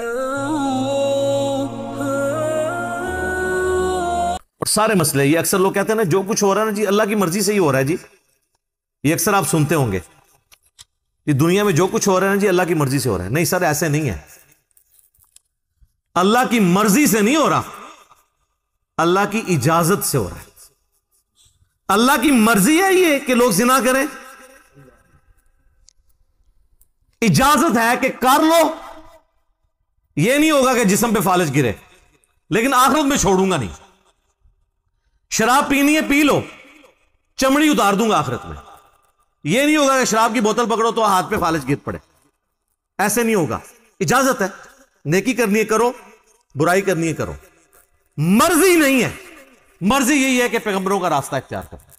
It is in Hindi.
और सारे मसले ये अक्सर लोग कहते हैं ना जो कुछ हो रहा है ना जी अल्लाह की मर्जी से ही हो रहा है जी ये अक्सर आप सुनते होंगे ये दुनिया में जो कुछ हो रहा है ना जी अल्लाह की मर्जी से हो रहा है नहीं सर ऐसे नहीं है अल्लाह की मर्जी से नहीं हो रहा अल्लाह की इजाजत से हो रहा है अल्लाह की मर्जी है ये कि लोग जिना करें इजाजत है कि कर लो यह नहीं होगा कि जिसम पे फालिज गिरे लेकिन आखिरत में छोड़ूंगा नहीं शराब पीनी है पी लो चमड़ी उतार दूंगा आखिरत में यह नहीं होगा कि शराब की बोतल पकड़ो तो हाथ पे फालिज गिर पड़े ऐसे नहीं होगा इजाजत है नेकी करनी है करो बुराई करनी है करो मर्जी नहीं है मर्जी यही है कि पैगंबरों का रास्ता इख्तियार करो